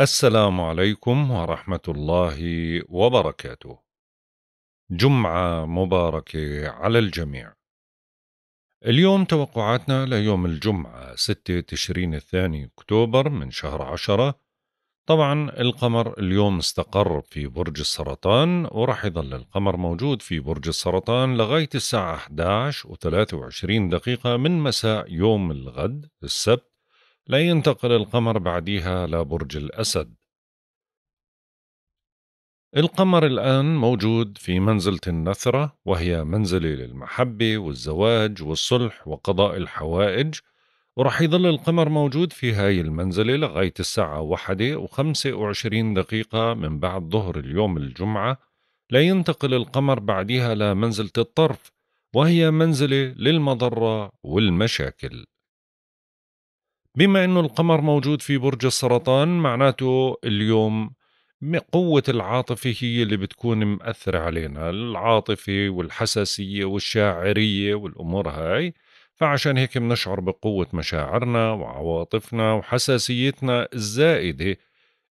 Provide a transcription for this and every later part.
السلام عليكم ورحمة الله وبركاته. جمعة مباركة على الجميع. اليوم توقعاتنا ليوم الجمعة 6 تشرين الثاني أكتوبر من شهر عشرة طبعا القمر اليوم استقر في برج السرطان ورح يظل القمر موجود في برج السرطان لغاية الساعة 11 و23 دقيقة من مساء يوم الغد السبت لا ينتقل القمر بعديها لبرج الأسد القمر الآن موجود في منزلة النثرة وهي منزلي للمحبة والزواج والصلح وقضاء الحوائج ورح يظل القمر موجود في هاي المنزلة لغاية الساعة واحدة وخمسة وعشرين دقيقة من بعد ظهر اليوم الجمعة لا ينتقل القمر بعدها لمنزلة الطرف وهي منزلة للمضرة والمشاكل بما انه القمر موجود في برج السرطان معناته اليوم قوة العاطفة هي اللي بتكون مأثرة علينا العاطفة والحساسية والشاعرية والأمور هاي فعشان هيك بنشعر بقوة مشاعرنا وعواطفنا وحساسيتنا الزائدة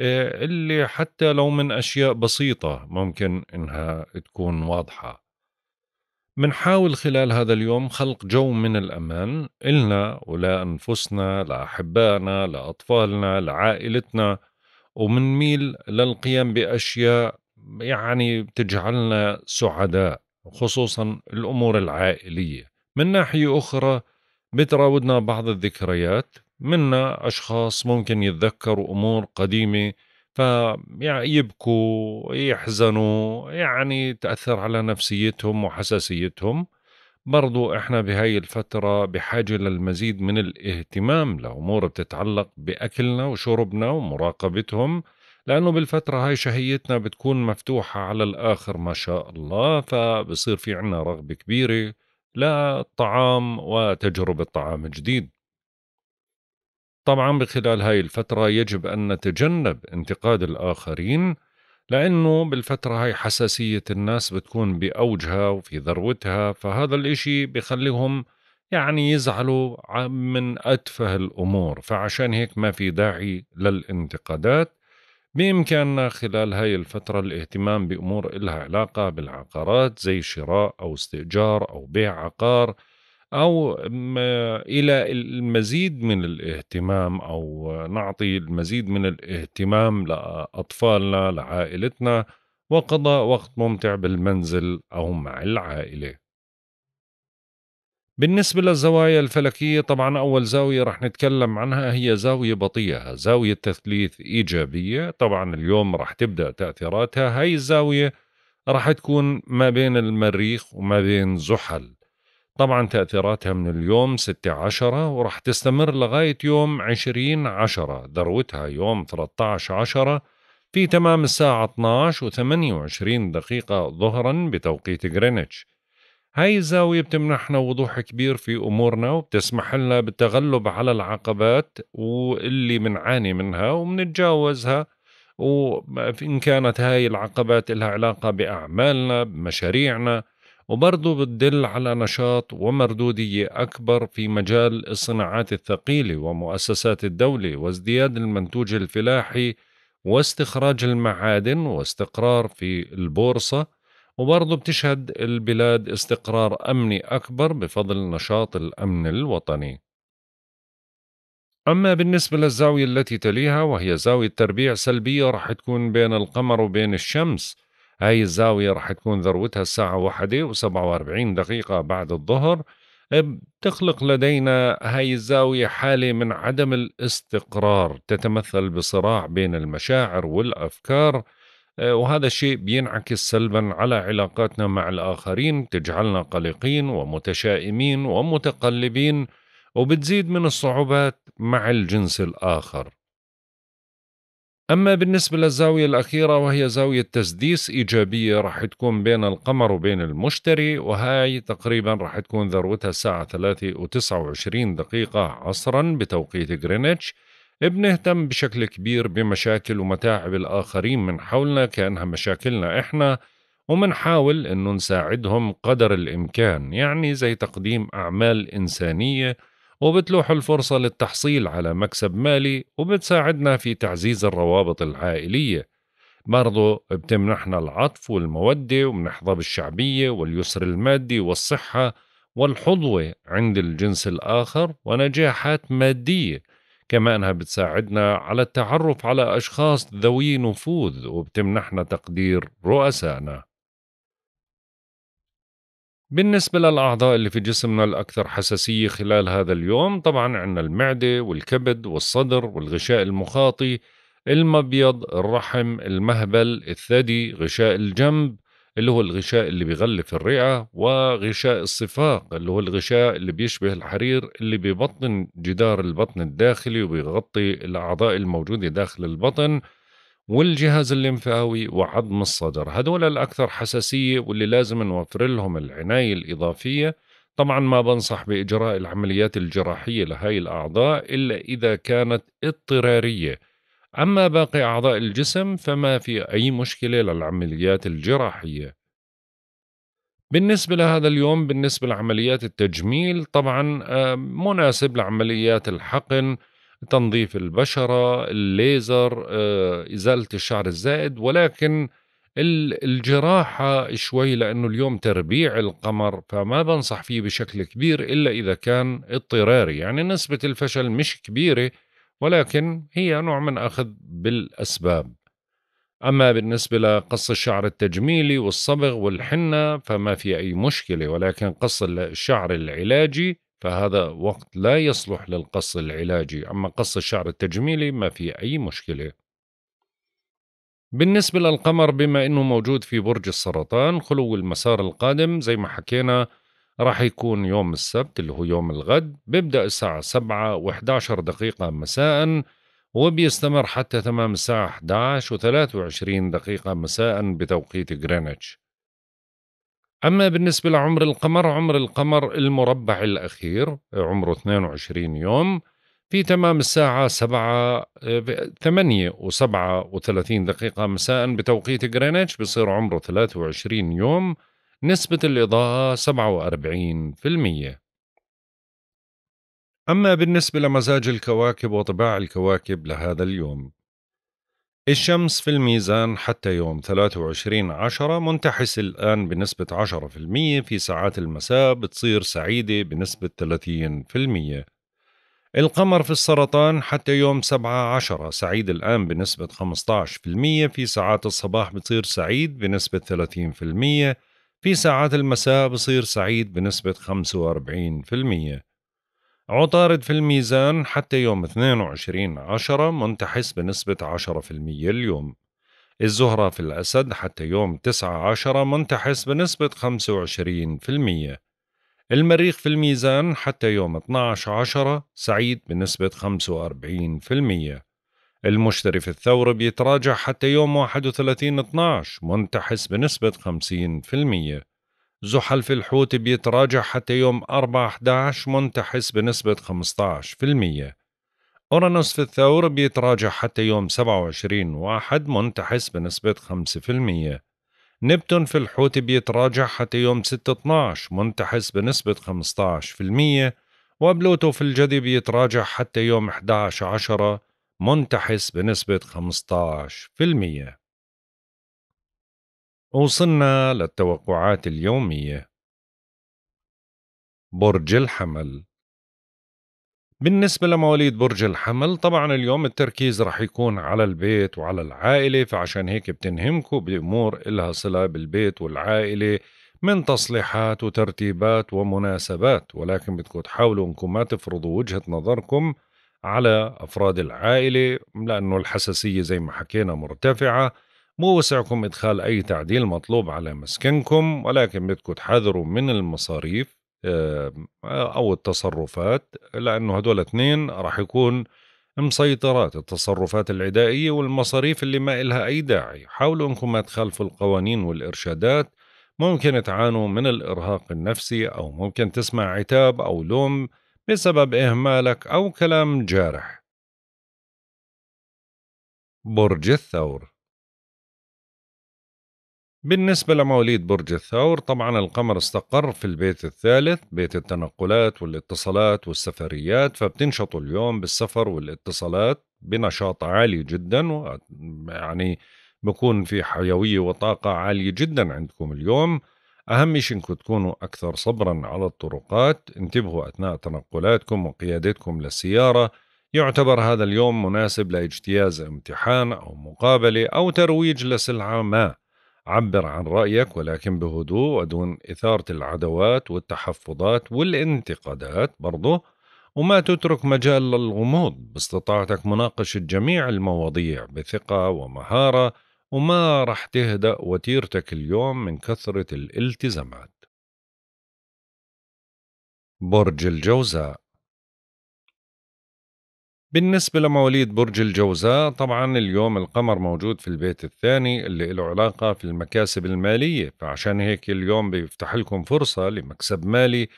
آه، اللي حتى لو من أشياء بسيطة ممكن إنها تكون واضحة منحاول خلال هذا اليوم خلق جو من الأمان إلنا ولأنفسنا لأحبائنا لأطفالنا لعائلتنا ومنميل للقيام بأشياء يعني بتجعلنا سعداء خصوصا الأمور العائلية من ناحية أخرى بتراودنا بعض الذكريات منا أشخاص ممكن يتذكروا أمور قديمة فيبكوا يحزنوا يعني تأثر على نفسيتهم وحساسيتهم برضو احنا بهاي الفترة بحاجة للمزيد من الاهتمام لأمور بتتعلق بأكلنا وشربنا ومراقبتهم لأنه بالفترة هاي شهيتنا بتكون مفتوحة على الآخر ما شاء الله فبصير في عنا رغبة كبيرة للطعام وتجربة طعام جديد طبعا بخلال هاي الفترة يجب أن نتجنب انتقاد الآخرين لأنه بالفترة هاي حساسية الناس بتكون بأوجها وفي ذروتها فهذا الإشي بخليهم يعني يزعلوا من أتفه الأمور فعشان هيك ما في داعي للانتقادات بإمكاننا خلال هاي الفترة الاهتمام بأمور إلها علاقة بالعقارات زي شراء أو استئجار أو بيع عقار او الى المزيد من الاهتمام او نعطي المزيد من الاهتمام لاطفالنا لعائلتنا وقضاء وقت ممتع بالمنزل او مع العائله بالنسبة للزوايا الفلكية طبعا أول زاوية رح نتكلم عنها هي زاوية بطيئة زاوية تثليث إيجابية طبعا اليوم رح تبدأ تأثيراتها هاي الزاوية رح تكون ما بين المريخ وما بين زحل طبعا تأثيراتها من اليوم ستة عشرة وراح تستمر لغاية يوم 20 عشرة ذروتها يوم 13 عشرة في تمام الساعة 12 و28 دقيقة ظهرا بتوقيت غرينتش هاي الزاوية بتمنحنا وضوح كبير في أمورنا وبتسمح لنا بالتغلب على العقبات واللي منعاني منها ومنتجاوزها وإن كانت هاي العقبات لها علاقة بأعمالنا بمشاريعنا وبرضه بتدل على نشاط ومردودية أكبر في مجال الصناعات الثقيلة ومؤسسات الدولة وازدياد المنتوج الفلاحي واستخراج المعادن واستقرار في البورصة وبرضه بتشهد البلاد استقرار أمني أكبر بفضل نشاط الأمن الوطني أما بالنسبة للزاوية التي تليها وهي زاوية تربيع سلبية رح تكون بين القمر وبين الشمس هاي الزاوية رح تكون ذروتها الساعة واحدة وسبعة واربعين دقيقة بعد الظهر بتخلق لدينا هاي الزاوية حالة من عدم الاستقرار تتمثل بصراع بين المشاعر والأفكار أه، وهذا الشيء بينعكس سلبا على علاقاتنا مع الآخرين تجعلنا قلقين ومتشائمين ومتقلبين وبتزيد من الصعوبات مع الجنس الآخر أما بالنسبة للزاوية الأخيرة وهي زاوية تسديس إيجابية راح تكون بين القمر وبين المشتري وهاي تقريبا راح تكون ذروتها الساعة 3 و29 دقيقة عصرا بتوقيت غرينتش بنهتم بشكل كبير بمشاكل ومتاعب الآخرين من حولنا كأنها مشاكلنا إحنا ومنحاول أنه نساعدهم قدر الإمكان يعني زي تقديم أعمال إنسانية وبتلوح الفرصة للتحصيل على مكسب مالي وبتساعدنا في تعزيز الروابط العائلية برضو بتمنحنا العطف والمودة ومنحظى بالشعبية واليسر المادي والصحة والحظوة عند الجنس الآخر ونجاحات مادية كما أنها بتساعدنا على التعرف على أشخاص ذوي نفوذ وبتمنحنا تقدير رؤسائنا بالنسبة للأعضاء اللي في جسمنا الأكثر حساسية خلال هذا اليوم طبعا عندنا المعدة والكبد والصدر والغشاء المخاطي المبيض الرحم المهبل الثدي غشاء الجنب اللي هو الغشاء اللي بيغلف الرئة وغشاء الصفاق اللي هو الغشاء اللي بيشبه الحرير اللي ببطن جدار البطن الداخلي وبيغطي الأعضاء الموجودة داخل البطن والجهاز الليمفاوي وعظم الصدر هذول الأكثر حساسية واللي لازم نوفر لهم العناية الإضافية طبعا ما بنصح بإجراء العمليات الجراحية لهاي الأعضاء إلا إذا كانت اضطرارية أما باقي أعضاء الجسم فما في أي مشكلة للعمليات الجراحية بالنسبة لهذا اليوم بالنسبة لعمليات التجميل طبعا آه، مناسب لعمليات الحقن تنظيف البشره، الليزر، آه، ازاله الشعر الزائد ولكن الجراحه شوي لانه اليوم تربيع القمر فما بنصح فيه بشكل كبير الا اذا كان اضطراري، يعني نسبه الفشل مش كبيره ولكن هي نوع من اخذ بالاسباب. أما بالنسبة لقص الشعر التجميلي والصبغ والحنة فما في أي مشكلة ولكن قص الشعر العلاجي فهذا وقت لا يصلح للقص العلاجي أما قص الشعر التجميلي ما في أي مشكلة بالنسبة للقمر بما أنه موجود في برج السرطان خلو المسار القادم زي ما حكينا راح يكون يوم السبت اللي هو يوم الغد بيبدأ الساعة 7 و11 دقيقة مساء وبيستمر حتى تمام الساعة 11 و23 دقيقة مساء بتوقيت غرينتش أما بالنسبة لعمر القمر عمر القمر المربع الأخير عمره 22 يوم في تمام الساعة 7 8 و7 و30 دقيقة مساء بتوقيت غرينتش بصير عمره 23 يوم نسبة الإضاءة 47% أما بالنسبة لمزاج الكواكب وطباع الكواكب لهذا اليوم الشمس في الميزان حتى يوم 23 عشرة منتحس الآن بنسبة 10% في ساعات المساء بتصير سعيدة بنسبة 30% القمر في السرطان حتى يوم سبعة عشرة سعيد الآن بنسبة 15% في ساعات الصباح بتصير سعيد بنسبة 30% في ساعات المساء بصير سعيد بنسبة 45% عطارد في الميزان حتى يوم 22 عشرة منتحس بنسبة 10% اليوم الزهرة في الأسد حتى يوم 9 عشرة منتحس بنسبة 25% المريخ في الميزان حتى يوم 12 عشرة سعيد بنسبة 45% المشتري في الثورة بيتراجع حتى يوم 31 12 منتحس بنسبة 50% زحل في الحوت بيتراجع حتى يوم 4/11 منتحس بنسبة 15%. أورانوس في الثور بيتراجع حتى يوم 27 واحد منتحس بنسبة 5%. نبتون في الحوت بيتراجع حتى يوم 6/12 منتحس بنسبة 15%. وبلوتو في الجدي بيتراجع حتى يوم 11 10 منتحس بنسبة 15%. وصلنا للتوقعات اليومية برج الحمل بالنسبة لمواليد برج الحمل طبعا اليوم التركيز رح يكون على البيت وعلى العائلة فعشان هيك بتنهمكوا بأمور إلها صلة بالبيت والعائلة من تصليحات وترتيبات ومناسبات ولكن بدكم تحاولوا انكم ما تفرضوا وجهة نظركم على أفراد العائلة لأنه الحساسية زي ما حكينا مرتفعة مو وسعكم إدخال أي تعديل مطلوب على مسكنكم ولكن بدكم تحذروا من المصاريف آه، أو التصرفات لأنه هدول اثنين راح يكون مسيطرات التصرفات العدائية والمصاريف اللي ما إلها أي داعي حاولوا أنكم ما تخالفوا القوانين والإرشادات ممكن تعانوا من الإرهاق النفسي أو ممكن تسمع عتاب أو لوم بسبب إهمالك أو كلام جارح برج الثور بالنسبة لمواليد برج الثور طبعا القمر استقر في البيت الثالث بيت التنقلات والاتصالات والسفريات فبتنشطوا اليوم بالسفر والاتصالات بنشاط عالي جدا يعني بكون في حيوية وطاقة عالية جدا عندكم اليوم أهم شيء إنكم تكونوا أكثر صبرا على الطرقات انتبهوا أثناء تنقلاتكم وقيادتكم للسيارة يعتبر هذا اليوم مناسب لاجتياز امتحان أو مقابلة أو ترويج لسلعة ما عبر عن رأيك ولكن بهدوء ودون إثارة العداوات والتحفظات والانتقادات برضه وما تترك مجال للغموض باستطاعتك مناقشة جميع المواضيع بثقة ومهارة وما رح تهدأ وتيرتك اليوم من كثرة الالتزامات برج الجوزاء بالنسبة لمواليد برج الجوزاء طبعا اليوم القمر موجود في البيت الثاني اللي له علاقة في المكاسب المالية فعشان هيك اليوم بيفتح لكم فرصة لمكسب مالي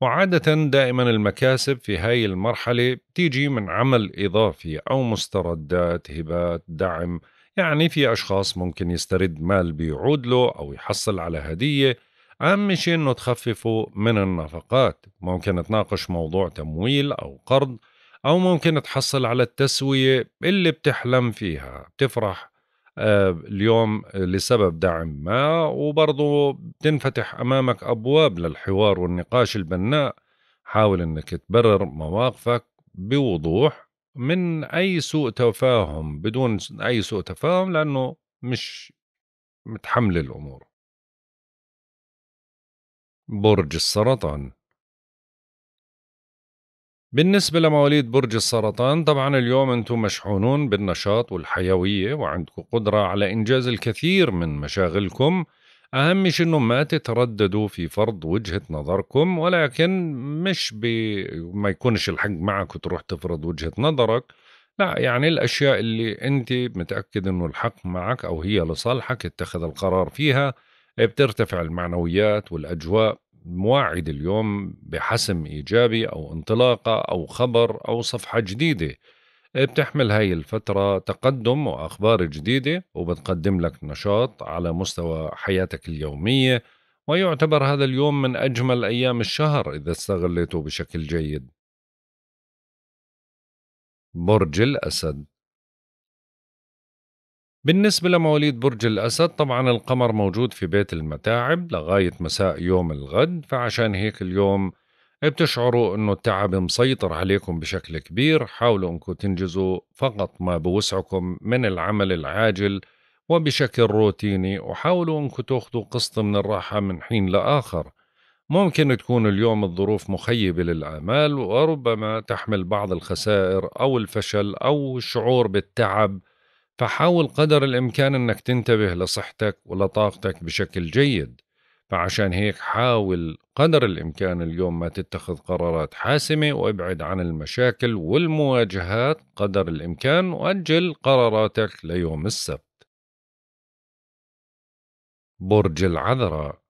وعادة دائما المكاسب في هاي المرحلة بتيجي من عمل إضافي أو مستردات هبات دعم يعني في أشخاص ممكن يسترد مال بيعود له أو يحصل على هدية أهم شيء إنه تخففوا من النفقات ممكن تناقش موضوع تمويل أو قرض أو ممكن تحصل على التسوية اللي بتحلم فيها بتفرح آه، اليوم لسبب دعم ما وبرضه بتنفتح أمامك أبواب للحوار والنقاش البناء حاول أنك تبرر مواقفك بوضوح من أي سوء تفاهم بدون أي سوء تفاهم لأنه مش متحمل الأمور برج السرطان بالنسبة لمواليد برج السرطان طبعا اليوم أنتم مشحونون بالنشاط والحيوية وعندكم قدرة على إنجاز الكثير من مشاغلكم أهم شيء أنه ما تترددوا في فرض وجهة نظركم ولكن مش بما ما يكونش الحق معك وتروح تفرض وجهة نظرك لا يعني الأشياء اللي أنت متأكد أنه الحق معك أو هي لصالحك اتخذ القرار فيها بترتفع المعنويات والأجواء موعد اليوم بحسم إيجابي أو انطلاقة أو خبر أو صفحة جديدة بتحمل هاي الفترة تقدم وأخبار جديدة وبتقدم لك نشاط على مستوى حياتك اليومية ويعتبر هذا اليوم من أجمل أيام الشهر إذا استغلته بشكل جيد برج الأسد بالنسبة لمواليد برج الأسد طبعا القمر موجود في بيت المتاعب لغاية مساء يوم الغد فعشان هيك اليوم بتشعروا أنه التعب مسيطر عليكم بشكل كبير حاولوا أنكم تنجزوا فقط ما بوسعكم من العمل العاجل وبشكل روتيني وحاولوا أنكم تأخذوا قسط من الراحة من حين لآخر ممكن تكون اليوم الظروف مخيبة للآمال وربما تحمل بعض الخسائر أو الفشل أو الشعور بالتعب فحاول قدر الإمكان أنك تنتبه لصحتك ولطاقتك بشكل جيد فعشان هيك حاول قدر الإمكان اليوم ما تتخذ قرارات حاسمة وابعد عن المشاكل والمواجهات قدر الإمكان وأجل قراراتك ليوم السبت برج العذراء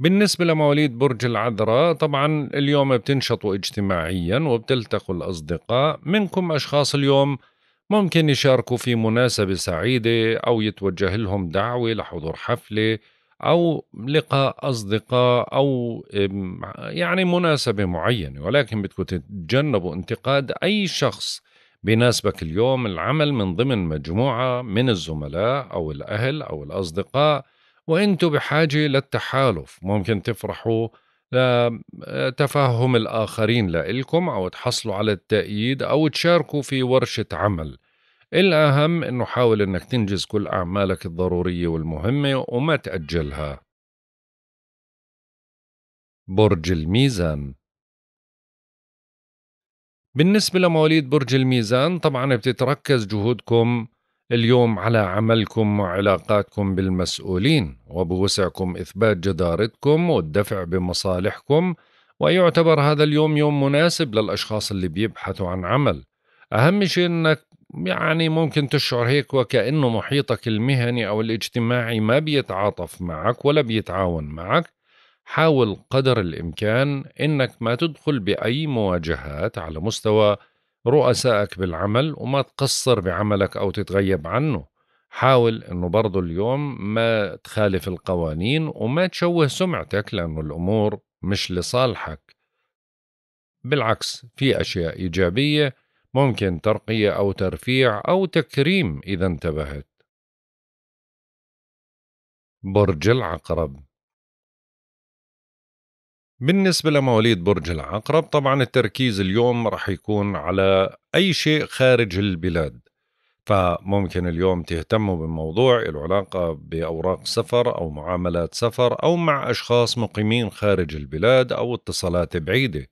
بالنسبة لمواليد برج العذراء طبعا اليوم بتنشطوا اجتماعيا وبتلتقوا الأصدقاء منكم أشخاص اليوم ممكن يشاركوا في مناسبة سعيدة أو يتوجه لهم دعوة لحضور حفلة أو لقاء أصدقاء أو يعني مناسبة معينة ولكن بدكم تتجنبوا انتقاد أي شخص بيناسبك اليوم العمل من ضمن مجموعة من الزملاء أو الأهل أو الأصدقاء وانتم بحاجه للتحالف ممكن تفرحوا لتفهم آه، الآخرين لإلكم أو تحصلوا على التأييد أو تشاركوا في ورشة عمل الأهم أنه حاول أنك تنجز كل أعمالك الضرورية والمهمة وما تأجلها برج الميزان بالنسبة لمواليد برج الميزان طبعا بتتركز جهودكم اليوم على عملكم وعلاقاتكم بالمسؤولين وبوسعكم إثبات جدارتكم والدفع بمصالحكم ويعتبر هذا اليوم يوم مناسب للأشخاص اللي بيبحثوا عن عمل أهم شيء أنك يعني ممكن تشعر هيك وكأنه محيطك المهني أو الاجتماعي ما بيتعاطف معك ولا بيتعاون معك حاول قدر الإمكان أنك ما تدخل بأي مواجهات على مستوى رؤسائك بالعمل وما تقصر بعملك أو تتغيب عنه حاول أنه برضو اليوم ما تخالف القوانين وما تشوه سمعتك لأنه الأمور مش لصالحك بالعكس في أشياء إيجابية ممكن ترقية أو ترفيع أو تكريم إذا انتبهت برج العقرب بالنسبة لمواليد برج العقرب طبعا التركيز اليوم رح يكون على أي شيء خارج البلاد فممكن اليوم تهتموا بموضوع له علاقة بأوراق سفر أو معاملات سفر أو مع أشخاص مقيمين خارج البلاد أو اتصالات بعيدة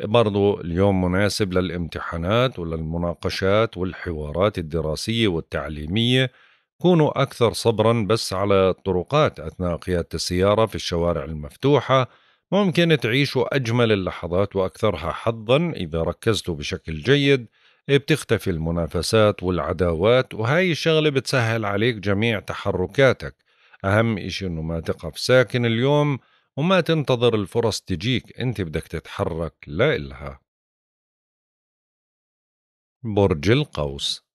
برضو اليوم مناسب للامتحانات وللمناقشات والحوارات الدراسية والتعليمية كونوا أكثر صبرا بس على الطرقات أثناء قيادة السيارة في الشوارع المفتوحة ممكن تعيشوا أجمل اللحظات وأكثرها حظا إذا ركزتوا بشكل جيد بتختفي المنافسات والعداوات وهاي الشغلة بتسهل عليك جميع تحركاتك أهم إشي إنه ما تقف ساكن اليوم وما تنتظر الفرص تجيك أنت بدك تتحرك لا إلها برج القوس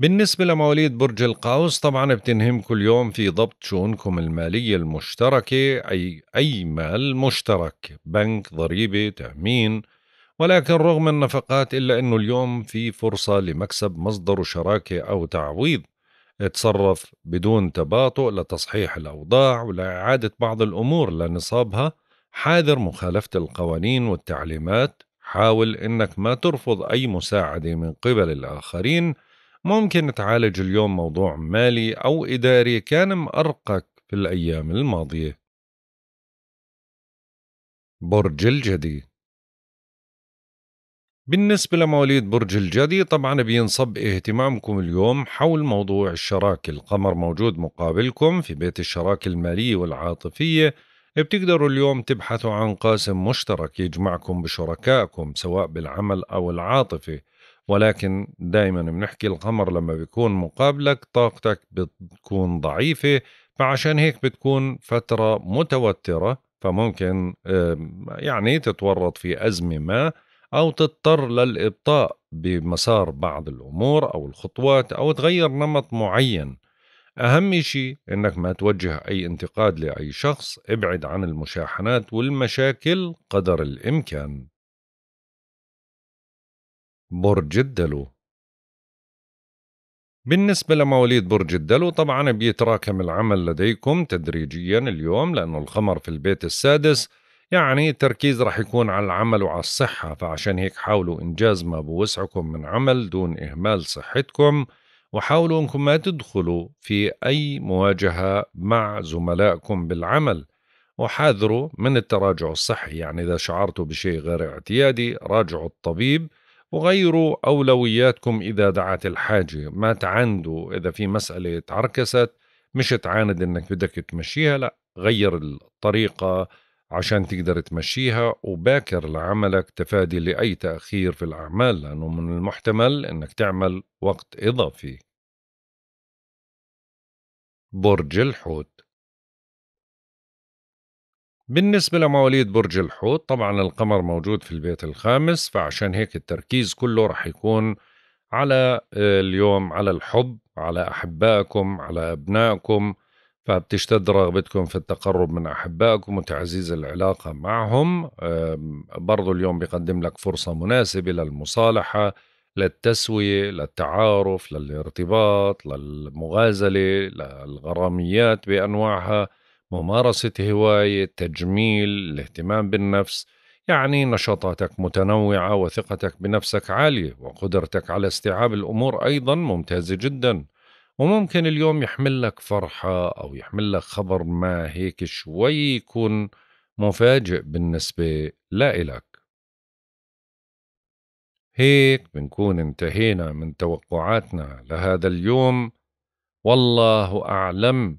بالنسبة لمواليد برج القوس طبعا بتنهمكم اليوم في ضبط شؤونكم المالية المشتركة أي أي مال مشترك بنك ضريبة تأمين ولكن رغم النفقات إلا أنه اليوم في فرصة لمكسب مصدر شراكة أو تعويض اتصرف بدون تباطؤ لتصحيح الأوضاع ولإعادة بعض الأمور لنصابها حاذر مخالفة القوانين والتعليمات حاول أنك ما ترفض أي مساعدة من قبل الآخرين ممكن تعالج اليوم موضوع مالي أو إداري كان مأرقك في الأيام الماضية برج الجدي بالنسبة لمواليد برج الجدي طبعا بينصب اهتمامكم اليوم حول موضوع الشراكة القمر موجود مقابلكم في بيت الشراكة المالية والعاطفية بتقدروا اليوم تبحثوا عن قاسم مشترك يجمعكم بشركائكم سواء بالعمل أو العاطفة ولكن دائما بنحكي القمر لما بيكون مقابلك طاقتك بتكون ضعيفة فعشان هيك بتكون فترة متوترة فممكن يعني تتورط في أزمة ما أو تضطر للإبطاء بمسار بعض الأمور أو الخطوات أو تغير نمط معين أهم شيء إنك ما توجه أي انتقاد لأي شخص ابعد عن المشاحنات والمشاكل قدر الإمكان برج الدلو بالنسبة لمواليد برج الدلو طبعا بيتراكم العمل لديكم تدريجيا اليوم لأنه الخمر في البيت السادس يعني التركيز رح يكون على العمل وعلى الصحة فعشان هيك حاولوا إنجاز ما بوسعكم من عمل دون إهمال صحتكم وحاولوا أنكم ما تدخلوا في أي مواجهة مع زملائكم بالعمل وحاذروا من التراجع الصحي يعني إذا شعرتوا بشيء غير اعتيادي راجعوا الطبيب وغيروا أولوياتكم إذا دعت الحاجة ما تعاندوا إذا في مسألة تعركست مش تعاند إنك بدك تمشيها لا غير الطريقة عشان تقدر تمشيها وباكر لعملك تفادي لأي تأخير في الأعمال لأنه من المحتمل إنك تعمل وقت إضافي برج الحوت بالنسبة لمواليد برج الحوت طبعا القمر موجود في البيت الخامس فعشان هيك التركيز كله رح يكون على آه، اليوم على الحب على أحبائكم على أبنائكم فبتشتد رغبتكم في التقرب من أحبائكم وتعزيز العلاقة معهم برضو اليوم بيقدم لك فرصة مناسبة للمصالحة للتسوية للتعارف للارتباط للمغازلة للغراميات بأنواعها ممارسة هواية تجميل الاهتمام بالنفس يعني نشاطاتك متنوعة وثقتك بنفسك عالية وقدرتك على استيعاب الأمور أيضا ممتازة جدا وممكن اليوم يحمل لك فرحة أو يحمل لك خبر ما هيك شوي يكون مفاجئ بالنسبة لا إلك هيك بنكون انتهينا من توقعاتنا لهذا اليوم والله أعلم